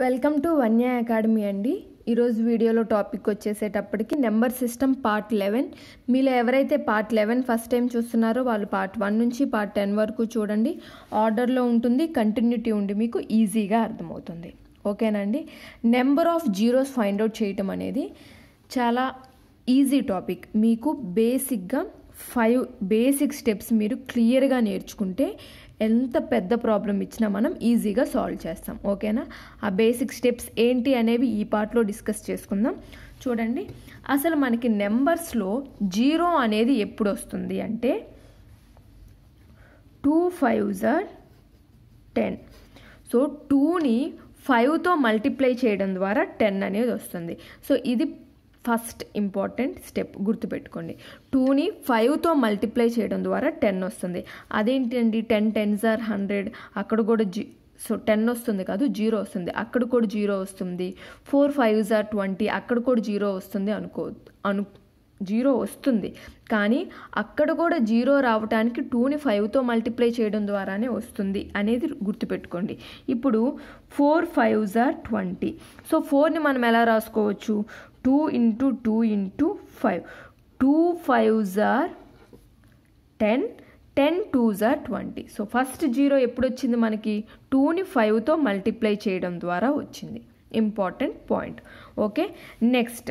Welcome to Vanya academy అండి ఈరోజు వీడియోలో టాపిక్ వచ్చేసేటప్పటికి నెంబర్ సిస్టమ్ పార్ట్ లెవెన్ మీలో ఎవరైతే పార్ట్ లెవెన్ ఫస్ట్ టైం చూస్తున్నారో వాళ్ళు పార్ట్ వన్ నుంచి పార్ట్ టెన్ వరకు చూడండి ఆర్డర్లో ఉంటుంది కంటిన్యూటీ ఉండి మీకు ఈజీగా అర్థమవుతుంది ఓకేనండి number of zeros find out చేయటం అనేది చాలా ఈజీ టాపిక్ మీకు బేసిక్గా ఫైవ్ బేసిక్ స్టెప్స్ మీరు క్లియర్గా నేర్చుకుంటే ఎంత పెద్ద ప్రాబ్లం ఇచ్చినా మనం ఈజీగా సాల్వ్ చేస్తాం ఓకేనా ఆ బేసిక్ స్టెప్స్ ఏంటి అనేవి ఈ పార్ట్లో డిస్కస్ చేసుకుందాం చూడండి అసలు మనకి నెంబర్స్లో జీరో అనేది ఎప్పుడు వస్తుంది అంటే two five are ten so టూని ఫైవ్తో మల్టిప్లై చేయడం ద్వారా టెన్ అనేది వస్తుంది సో ఇది ఫస్ట్ ఇంపార్టెంట్ స్టెప్ గుర్తుపెట్టుకోండి టూని ఫైవ్తో మల్టిప్లై చేయడం ద్వారా టెన్ వస్తుంది అదేంటండి టెన్ టెన్స్ ఆర్ హండ్రెడ్ అక్కడ కూడా జీ సో టెన్ వస్తుంది కాదు జీరో వస్తుంది అక్కడ కూడా జీరో వస్తుంది ఫోర్ ఫైవ్ ఆర్ ట్వంటీ అక్కడ కూడా జీరో వస్తుంది అనుకో అను జీరో వస్తుంది కానీ అక్కడ కూడా జీరో రావడానికి టూని ఫైవ్తో మల్టిప్లై చేయడం ద్వారానే వస్తుంది అనేది గుర్తుపెట్టుకోండి ఇప్పుడు four fives are twenty so ఫోర్ని మనం ఎలా రాసుకోవచ్చు two into two into five two fives are ten ten twos are twenty so first zero ఎప్పుడు వచ్చింది మనకి టూని ఫైవ్తో మల్టిప్లై చేయడం ద్వారా వచ్చింది ఇంపార్టెంట్ పాయింట్ ఓకే నెక్స్ట్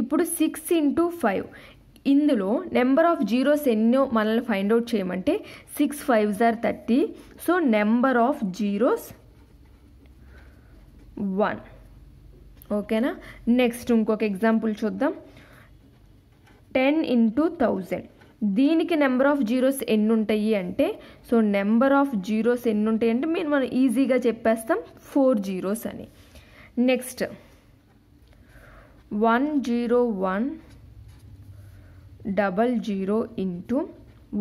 ఇప్పుడు సిక్స్ ఇంటూ ఫైవ్ ఇందులో నెంబర్ ఆఫ్ జీరోస్ ఎన్నో మనల్ని ఫైండ్ అవుట్ చేయమంటే six five are thirty so number of zeros one ఓకేనా నెక్స్ట్ ఇంకొక ఎగ్జాంపుల్ చూద్దాం టెన్ ఇంటూ థౌజండ్ దీనికి నెంబర్ ఆఫ్ జీరోస్ ఎన్ని ఉంటాయి అంటే సో నెంబర్ ఆఫ్ జీరోస్ ఎన్ని ఉంటాయి అంటే మేము మనం ఈజీగా చెప్పేస్తాం ఫోర్ జీరోస్ అని next one zero one double zero into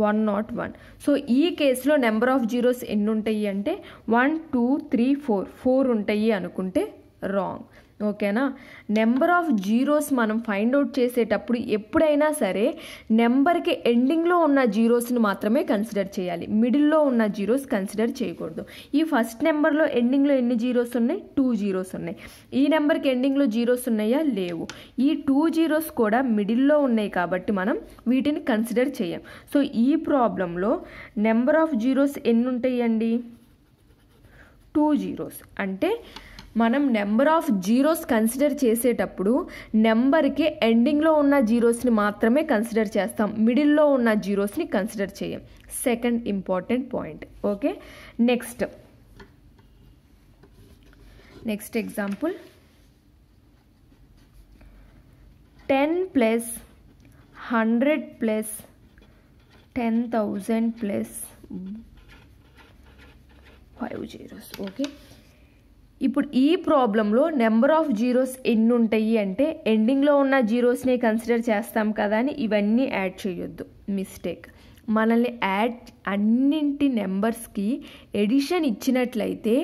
one not one so ఈ కేసులో నెంబర్ ఆఫ్ జీరోస్ ఎన్ని ఉంటాయి అంటే one two three four four ఉంటాయి అనుకుంటే రాంగ్ ఓకేనా నెంబర్ ఆఫ్ జీరోస్ మనం ఫైండ్ అవుట్ చేసేటప్పుడు ఎప్పుడైనా సరే నెంబర్కి ఎండింగ్లో ఉన్న జీరోస్ని మాత్రమే కన్సిడర్ చేయాలి మిడిల్లో ఉన్న జీరోస్ కన్సిడర్ చేయకూడదు ఈ ఫస్ట్ నెంబర్లో ఎండింగ్లో ఎన్ని జీరోస్ ఉన్నాయి టూ జీరోస్ ఉన్నాయి ఈ నెంబర్కి ఎండింగ్లో జీరోస్ ఉన్నాయా లేవు ఈ టూ జీరోస్ కూడా మిడిల్లో ఉన్నాయి కాబట్టి మనం వీటిని కన్సిడర్ చేయం సో ఈ ప్రాబ్లంలో నెంబర్ ఆఫ్ జీరోస్ ఎన్ని ఉంటాయండి టూ జీరోస్ అంటే మనం నెంబర్ ఆఫ్ జీరోస్ కన్సిడర్ చేసేటప్పుడు నెంబర్కి ఎండింగ్లో ఉన్న జీరోస్ని మాత్రమే కన్సిడర్ చేస్తాం మిడిల్లో ఉన్న జీరోస్ని కన్సిడర్ చేయం second important point okay next next example ten plus hundred plus ten thousand plus five zeros okay ఇప్పుడు ఈ ప్రాబ్లంలో నెంబర్ ఆఫ్ జీరోస్ ఎన్ని ఉంటాయి అంటే ఎండింగ్లో ఉన్న జీరోస్ని కన్సిడర్ చేస్తాం కదా అని ఇవన్నీ యాడ్ చేయొద్దు మిస్టేక్ మనల్ని యాడ్ అన్నింటి నెంబర్స్కి ఎడిషన్ ఇచ్చినట్లయితే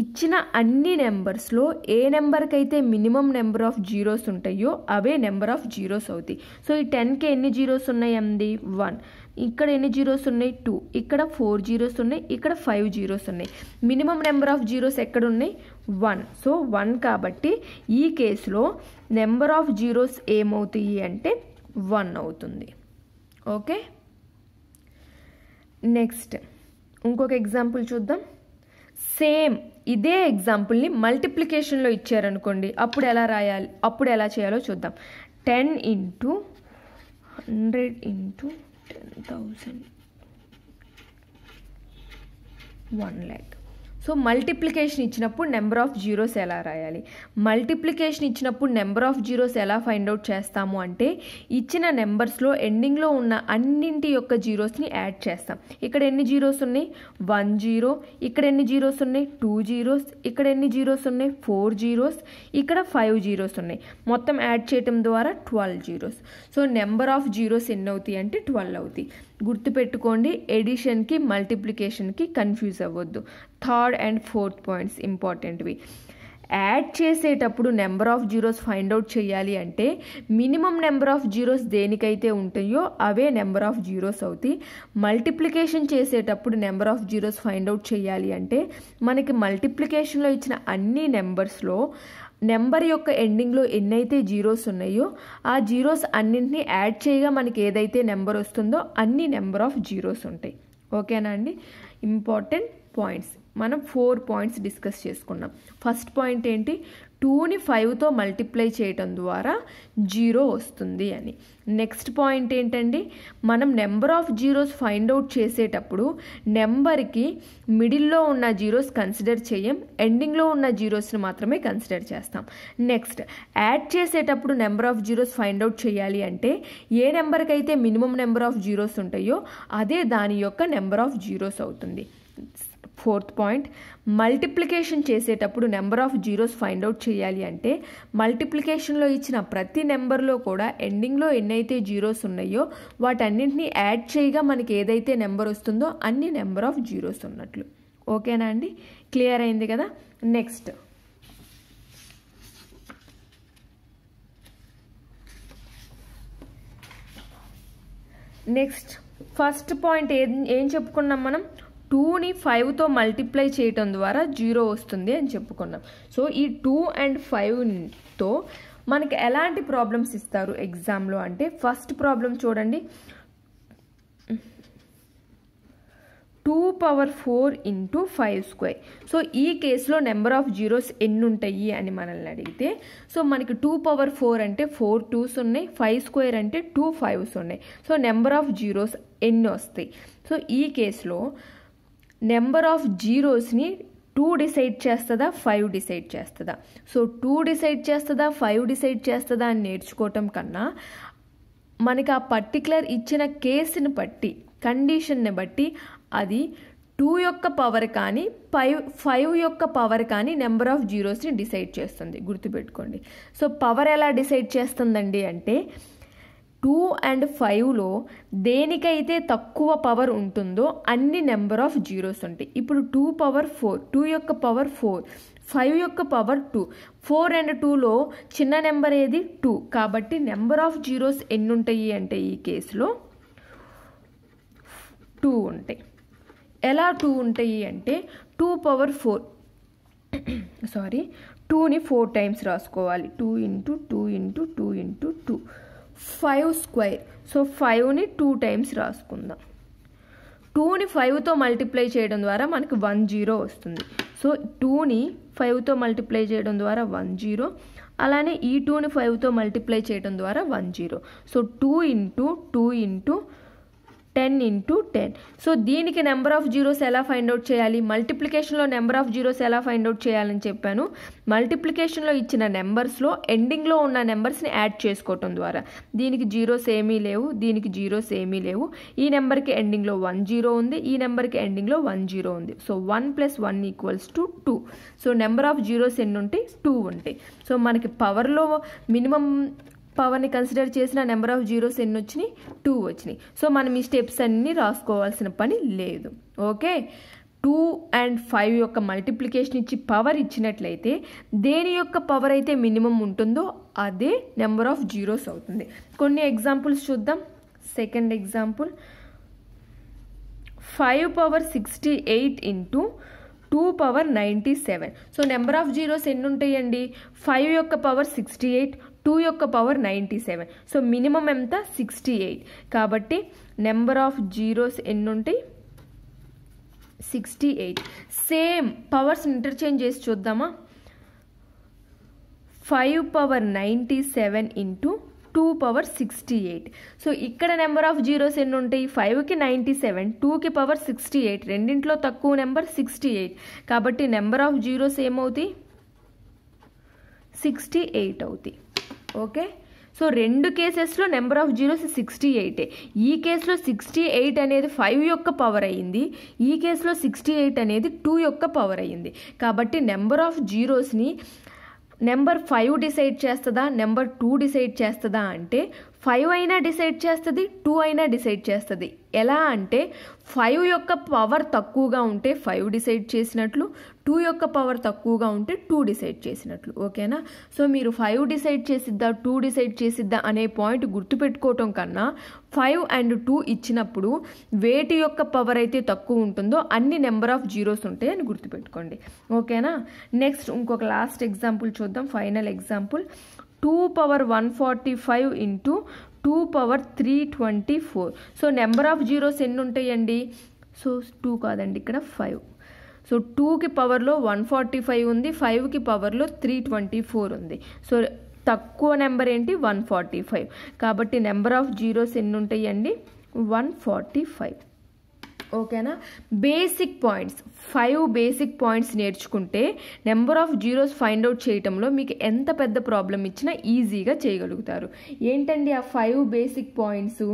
ఇచ్చిన అన్ని నెంబర్స్లో ఏ నెంబర్కి అయితే మినిమం నెంబర్ ఆఫ్ జీరోస్ ఉంటాయో అవే నెంబర్ ఆఫ్ జీరోస్ అవుతాయి సో ఈ టెన్కి ఎన్ని జీరోస్ ఉన్నాయి అంది వన్ ఇక్కడ ఎన్ని జీరోస్ ఉన్నాయి టూ ఇక్కడ ఫోర్ జీరోస్ ఉన్నాయి ఇక్కడ ఫైవ్ జీరోస్ ఉన్నాయి మినిమం నెంబర్ ఆఫ్ జీరోస్ ఎక్కడ ఉన్నాయి వన్ సో వన్ కాబట్టి ఈ కేసులో నెంబర్ ఆఫ్ జీరోస్ ఏమవుతాయి అంటే వన్ అవుతుంది ఓకే నెక్స్ట్ ఇంకొక ఎగ్జాంపుల్ చూద్దాం సేమ్ ఇదే ఎగ్జాంపుల్ని మల్టిప్లికేషన్లో ఇచ్చారనుకోండి అప్పుడు ఎలా రాయాలి అప్పుడు ఎలా చేయాలో చూద్దాం ten into hundred into thousand one leg. So multiplication ఇచ్చినప్పుడు నెంబర్ ఆఫ్ జీరోస్ ఎలా రాయాలి మల్టిప్లికేషన్ ఇచ్చినప్పుడు నెంబర్ ఆఫ్ జీరోస్ ఎలా ఫైండ్ అవుట్ చేస్తాము అంటే ఇచ్చిన నెంబర్స్లో ఎండింగ్లో ఉన్న అన్నింటి యొక్క జీరోస్ని యాడ్ చేస్తాం ఇక్కడ ఎన్ని జీరోస్ ఉన్నాయి వన్ జీరో ఇక్కడ ఎన్ని జీరోస్ ఉన్నాయి టూ జీరోస్ ఇక్కడ ఎన్ని జీరోస్ ఉన్నాయి ఫోర్ జీరోస్ ఇక్కడ ఫైవ్ జీరోస్ ఉన్నాయి మొత్తం యాడ్ చేయటం ద్వారా twelve zeros so number of zeros ఎన్ని అవుతాయి అంటే ట్వెల్వ్ అవుతాయి గుర్తుపెట్టుకోండి ఎడిషన్కి మల్టిప్లికేషన్కి కన్ఫ్యూజ్ అవ్వద్దు థర్డ్ అండ్ ఫోర్త్ పాయింట్స్ ఇంపార్టెంట్వి యాడ్ చేసేటప్పుడు number of zeros find out చేయాలి అంటే మినిమం నెంబర్ ఆఫ్ జీరోస్ దేనికైతే ఉంటాయో అవే నెంబర్ ఆఫ్ జీరోస్ అవుతాయి మల్టిప్లికేషన్ చేసేటప్పుడు number of zeros find out చేయాలి అంటే మనకి మల్టిప్లికేషన్లో ఇచ్చిన అన్ని నెంబర్స్లో నెంబర్ యొక్క ఎండింగ్లో ఎన్నైతే జీరోస్ ఉన్నాయో ఆ జీరోస్ అన్నింటినీ యాడ్ చేయగా మనకి ఏదైతే నెంబర్ వస్తుందో అన్ని నెంబర్ ఆఫ్ జీరోస్ ఉంటాయి ఓకేనా అండి ఇంపార్టెంట్ పాయింట్స్ మనం ఫోర్ పాయింట్స్ డిస్కస్ చేసుకున్నాం ఫస్ట్ పాయింట్ ఏంటి టూని ఫైవ్తో మల్టిప్లై చేయటం ద్వారా జీరో వస్తుంది అని నెక్స్ట్ పాయింట్ ఏంటండి మనం number of zeros find out చేసేటప్పుడు నెంబర్కి మిడిల్లో ఉన్న జీరోస్ కన్సిడర్ చేయం ఎండింగ్లో ఉన్న జీరోస్ని మాత్రమే కన్సిడర్ చేస్తాం నెక్స్ట్ యాడ్ చేసేటప్పుడు number of zeros find out చేయాలి అంటే ఏ నెంబర్కి అయితే మినిమం నెంబర్ ఆఫ్ జీరోస్ ఉంటాయో అదే దాని యొక్క నెంబర్ ఆఫ్ జీరోస్ అవుతుంది ఫోర్త్ పాయింట్ మల్టిప్లికేషన్ చేసేటప్పుడు number of zeros find out చేయాలి అంటే మల్టిప్లికేషన్లో ఇచ్చిన ప్రతి నెంబర్లో కూడా ఎండింగ్లో ఎన్నైతే జీరోస్ ఉన్నాయో వాటన్నింటినీ యాడ్ చేయగా మనకి ఏదైతే నెంబర్ వస్తుందో అన్ని నెంబర్ ఆఫ్ జీరోస్ ఉన్నట్లు ఓకేనా అండి క్లియర్ అయింది కదా నెక్స్ట్ నెక్స్ట్ ఫస్ట్ పాయింట్ ఏం ఏం చెప్పుకున్నాం మనం టూని ఫైవ్తో మల్టిప్లై చేయటం ద్వారా జీరో వస్తుంది అని చెప్పుకున్నాం సో ఈ టూ అండ్ ఫైవ్తో మనకి ఎలాంటి ప్రాబ్లమ్స్ ఇస్తారు ఎగ్జామ్లో అంటే ఫస్ట్ ప్రాబ్లం చూడండి two power four into five square so ఈ కేసులో నెంబర్ ఆఫ్ జీరోస్ ఎన్ని ఉంటాయి అని మనల్ని అడిగితే సో మనకి టూ పవర్ ఫోర్ అంటే ఫోర్ టూస్ ఉన్నాయి ఫైవ్ స్క్వేర్ అంటే టూ ఫైవ్స్ ఉన్నాయి సో నెంబర్ ఆఫ్ జీరోస్ ఎన్ని వస్తాయి సో ఈ కేసులో నెంబర్ ఆఫ్ జీరోస్ని టూ డిసైడ్ చేస్తుందా ఫైవ్ డిసైడ్ చేస్తుందా సో టూ డిసైడ్ చేస్తుందా ఫైవ్ డిసైడ్ చేస్తుందా అని నేర్చుకోవటం కన్నా మనకి ఆ పర్టికులర్ ఇచ్చిన కేసుని బట్టి కండిషన్ని బట్టి అది టూ యొక్క పవర్ కానీ ఫైవ్ ఫైవ్ యొక్క పవర్ కానీ నెంబర్ ఆఫ్ జీరోస్ని డిసైడ్ చేస్తుంది గుర్తుపెట్టుకోండి సో పవర్ ఎలా డిసైడ్ చేస్తుందండి అంటే టూ అండ్ ఫైవ్లో దేనికైతే తక్కువ పవర్ ఉంటుందో అన్ని నెంబర్ ఆఫ్ జీరోస్ ఉంటాయి ఇప్పుడు టూ పవర్ ఫోర్ టూ యొక్క పవర్ ఫోర్ ఫైవ్ యొక్క పవర్ టూ ఫోర్ అండ్ టూలో చిన్న నెంబర్ ఏది టూ కాబట్టి నెంబర్ ఆఫ్ జీరోస్ ఎన్ని ఉంటాయి అంటే ఈ కేసులో టూ ఉంటాయి ఎలా టూ ఉంటాయి అంటే టూ పవర్ ఫోర్ సారీ టూని ఫోర్ టైమ్స్ రాసుకోవాలి two into two into two into two five square so ఫైవ్ని టూ టైమ్స్ రాసుకుందాం టూని ఫైవ్తో మల్టిప్లై చేయడం ద్వారా మనకి వన్ జీరో వస్తుంది సో టూని ఫైవ్తో మల్టిప్లై చేయడం ద్వారా వన్ జీరో అలానే ఈ టూని ఫైవ్తో మల్టిప్లై చేయడం ద్వారా one zero so two into two into ten into ten so దీనికి నెంబర్ ఆఫ్ జీరోస్ ఎలా ఫైండ్ అవుట్ చేయాలి మల్టిప్లికేషన్లో నెంబర్ ఆఫ్ జీరోస్ ఎలా ఫైండ్ అవుట్ చేయాలని చెప్పాను మల్టిప్లికేషన్లో ఇచ్చిన నెంబర్స్లో ఎండింగ్లో ఉన్న నెంబర్స్ని యాడ్ చేసుకోవటం ద్వారా దీనికి జీరోస్ ఏమీ లేవు దీనికి జీరోస్ ఏమీ లేవు ఈ నెంబర్కి ఎండింగ్లో వన్ జీరో ఉంది ఈ నెంబర్కి ఎండింగ్లో వన్ జీరో ఉంది so one plus one equals to two so number of zeros ఎన్ని ఉంటాయి టూ ఉంటాయి సో మనకి పవర్లో మినిమం పవర్ని కన్సిడర్ చేసిన నెంబర్ ఆఫ్ జీరోస్ ఎన్ని వచ్చినాయి టూ వచ్చినాయి సో మనం ఈ స్టెప్స్ అన్నీ రాసుకోవాల్సిన పని లేదు ఓకే టూ అండ్ ఫైవ్ యొక్క మల్టిప్లికేషన్ ఇచ్చి పవర్ ఇచ్చినట్లయితే దేని యొక్క పవర్ అయితే మినిమం ఉంటుందో అదే నెంబర్ ఆఫ్ జీరోస్ అవుతుంది కొన్ని ఎగ్జాంపుల్స్ చూద్దాం second example five power sixty eight into two power ninety seven so number of zeros ఎన్ని ఉంటాయండి ఫైవ్ యొక్క పవర్ సిక్స్టీ ఎయిట్ టూ యొక్క power ninety seven so minimum ఎంత సిక్స్టీ ఎయిట్ కాబట్టి number of zeros ఉంటాయి sixty eight same powers interchange చేసి చూద్దామా five power ninety seven into two power sixty eight so ఇక్కడ నెంబర్ ఆఫ్ జీరోస్ ఎన్ని ఉంటాయి ఫైవ్కి నైంటీ సెవెన్ టూకి పవర్ సిక్స్టీ ఎయిట్ రెండింట్లో తక్కువ నెంబర్ సిక్స్టీ ఎయిట్ కాబట్టి నెంబర్ ఆఫ్ జీరోస్ ఏమవుతాయి సిక్స్టీ ఎయిట్ అవుతాయి ఓకే సో రెండు కేసెస్లో నెంబర్ ఆఫ్ జీరోస్ సిక్స్టీ ఎయిటే ఈ కేసులో సిక్స్టీ ఎయిట్ అనేది ఫైవ్ యొక్క పవర్ అయ్యింది ఈ కేసులో సిక్స్టీ ఎయిట్ అనేది టూ యొక్క పవర్ అయ్యింది కాబట్టి నెంబర్ ఆఫ్ జీరోస్ని నెంబర్ ఫైవ్ డిసైడ్ చేస్తుందా నెంబర్ టూ డిసైడ్ చేస్తుందా అంటే ఫైవ్ అయినా డిసైడ్ చేస్తుంది టూ అయినా డిసైడ్ చేస్తుంది ఎలా అంటే ఫైవ్ యొక్క పవర్ తక్కువగా ఉంటే ఫైవ్ డిసైడ్ చేసినట్లు టూ యొక్క పవర్ తక్కువగా ఉంటే టూ డిసైడ్ చేసినట్లు ఓకేనా సో మీరు ఫైవ్ డిసైడ్ చేసిద్దా టూ డిసైడ్ చేసిద్దా అనే పాయింట్ గుర్తుపెట్టుకోవటం కన్నా ఫైవ్ అండ్ టూ ఇచ్చినప్పుడు వేటి యొక్క పవర్ అయితే తక్కువ ఉంటుందో అన్ని నెంబర్ ఆఫ్ జీరోస్ ఉంటాయి అని గుర్తుపెట్టుకోండి ఓకేనా నెక్స్ట్ ఇంకొక లాస్ట్ ఎగ్జాంపుల్ చూద్దాం final example two power one forty five into two power three twenty four so number of zeros ఎన్ని ఉంటాయండి సో టూ కాదండి ఇక్కడ ఫైవ్ సో టూకి పవర్లో వన్ ఫార్టీ ఫైవ్ ఉంది ఫైవ్కి పవర్లో త్రీ ట్వంటీ ఫోర్ ఉంది సో తక్కువ నెంబర్ ఏంటి వన్ ఫార్టీ ఫైవ్ కాబట్టి నెంబర్ ఆఫ్ జీరోస్ ఎన్ని ఉంటాయండి వన్ ఫార్టీ ఫైవ్ ఓకేనా basic points five basic points నేర్చుకుంటే number of zeros find out చేయటంలో మీకు ఎంత పెద్ద ప్రాబ్లం ఇచ్చినా ఈజీగా చేయగలుగుతారు ఏంటండి ఆ ఫైవ్ బేసిక్ పాయింట్స్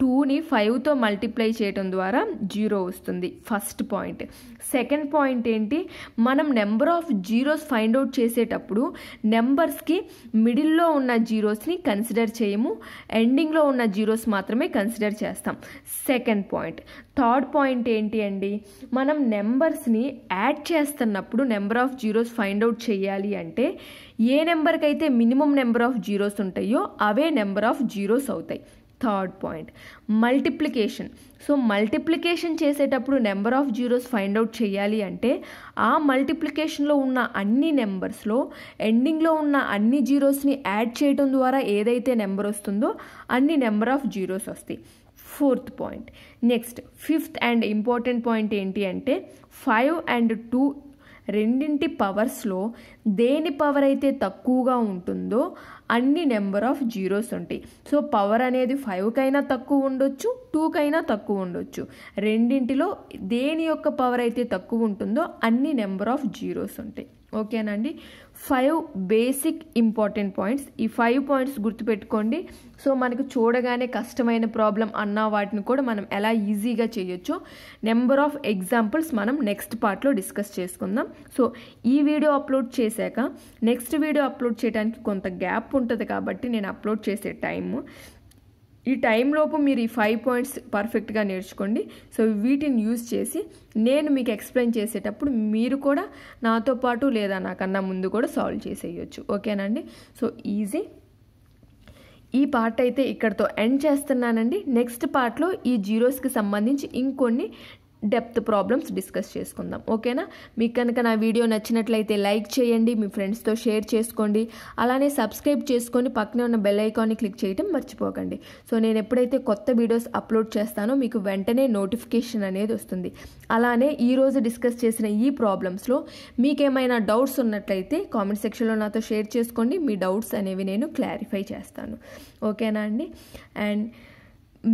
టూని ఫైవ్తో మల్టిప్లై చేయడం ద్వారా జీరో వస్తుంది ఫస్ట్ పాయింట్ సెకండ్ పాయింట్ ఏంటి మనం number of zeros find out చేసేటప్పుడు నెంబర్స్కి మిడిల్లో ఉన్న జీరోస్ని కన్సిడర్ చేయము ఎండింగ్లో ఉన్న జీరోస్ మాత్రమే కన్సిడర్ చేస్తాం సెకండ్ పాయింట్ థర్డ్ పాయింట్ ఏంటి అండి మనం నెంబర్స్ని యాడ్ చేస్తున్నప్పుడు number of zeros find out చేయాలి అంటే ఏ నెంబర్కి అయితే మినిమం నెంబర్ ఆఫ్ జీరోస్ ఉంటాయో అవే నెంబర్ ఆఫ్ జీరోస్ అవుతాయి third point multiplication so multiplication చేసేటప్పుడు number of zeros find out చేయాలి అంటే ఆ మల్టిప్లికేషన్లో ఉన్న అన్ని నెంబర్స్లో ఎండింగ్లో ఉన్న అన్ని జీరోస్ని యాడ్ చేయడం ద్వారా ఏదైతే నెంబర్ వస్తుందో అన్ని నెంబర్ ఆఫ్ జీరోస్ వస్తాయి fourth point next fifth and important point ఏంటి అంటే ఫైవ్ అండ్ టూ రెండింటి పవర్స్లో దేని పవర్ అయితే తక్కువగా ఉంటుందో అన్ని నెంబర్ ఆఫ్ జీరోస్ ఉంటాయి సో పవర్ అనేది ఫైవ్కైనా తక్కువ ఉండొచ్చు టూకైనా తక్కువ ఉండొచ్చు రెండింటిలో దేని యొక్క పవర్ అయితే తక్కువ ఉంటుందో అన్ని నెంబర్ ఆఫ్ జీరోస్ ఉంటాయి ఓకేనండి ఫైవ్ బేసిక్ ఇంపార్టెంట్ పాయింట్స్ ఈ ఫైవ్ పాయింట్స్ గుర్తుపెట్టుకోండి సో మనకు చూడగానే కష్టమైన ప్రాబ్లం అన్న వాటిని కూడా మనం ఎలా ఈజీగా చేయొచ్చు నెంబర్ ఆఫ్ ఎగ్జాంపుల్స్ మనం నెక్స్ట్ పార్ట్లో డిస్కస్ చేసుకుందాం సో ఈ వీడియో అప్లోడ్ చేశాక నెక్స్ట్ వీడియో అప్లోడ్ చేయడానికి కొంత గ్యాప్ ఉంటుంది కాబట్టి నేను అప్లోడ్ చేసే టైము ఈ టైంలోపు మీరు ఈ ఫైవ్ పాయింట్స్ పర్ఫెక్ట్గా నేర్చుకోండి సో వీటిని యూజ్ చేసి నేను మీకు ఎక్స్ప్లెయిన్ చేసేటప్పుడు మీరు కూడా నాతో పాటు లేదా నాకన్నా ముందు కూడా సాల్వ్ చేసేయచ్చు ఓకేనండి సో ఈజీ ఈ పార్ట్ అయితే ఇక్కడతో ఎండ్ చేస్తున్నానండి నెక్స్ట్ పార్ట్లో ఈ జీరోస్కి సంబంధించి ఇంకొన్ని డెప్త్ ప్రాబ్లమ్స్ డిస్కస్ చేసుకుందాం ఓకేనా మీకు కనుక నా వీడియో నచ్చినట్లయితే లైక్ చేయండి మీ ఫ్రెండ్స్తో షేర్ చేసుకోండి అలానే సబ్స్క్రైబ్ చేసుకొని పక్కనే ఉన్న బెల్ ఐకాన్ని క్లిక్ చేయడం మర్చిపోకండి సో నేను ఎప్పుడైతే కొత్త వీడియోస్ అప్లోడ్ చేస్తానో మీకు వెంటనే నోటిఫికేషన్ అనేది వస్తుంది అలానే ఈరోజు డిస్కస్ చేసిన ఈ ప్రాబ్లమ్స్లో మీకేమైనా డౌట్స్ ఉన్నట్లయితే కామెంట్ సెక్షన్లో నాతో షేర్ చేసుకోండి మీ డౌట్స్ అనేవి నేను క్లారిఫై చేస్తాను ఓకేనా అండి అండ్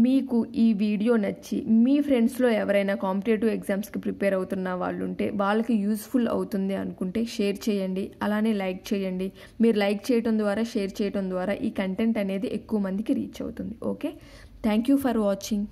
మీకు ఈ వీడియో నచ్చి మీ ఫ్రెండ్స్లో ఎవరైనా కాంపిటేటివ్ ఎగ్జామ్స్కి ప్రిపేర్ అవుతున్న వాళ్ళు ఉంటే వాళ్ళకి యూస్ఫుల్ అవుతుంది అనుకుంటే షేర్ చేయండి అలానే లైక్ చేయండి మీరు లైక్ చేయటం ద్వారా షేర్ చేయటం ద్వారా ఈ కంటెంట్ అనేది ఎక్కువ మందికి రీచ్ అవుతుంది okay thank you for watching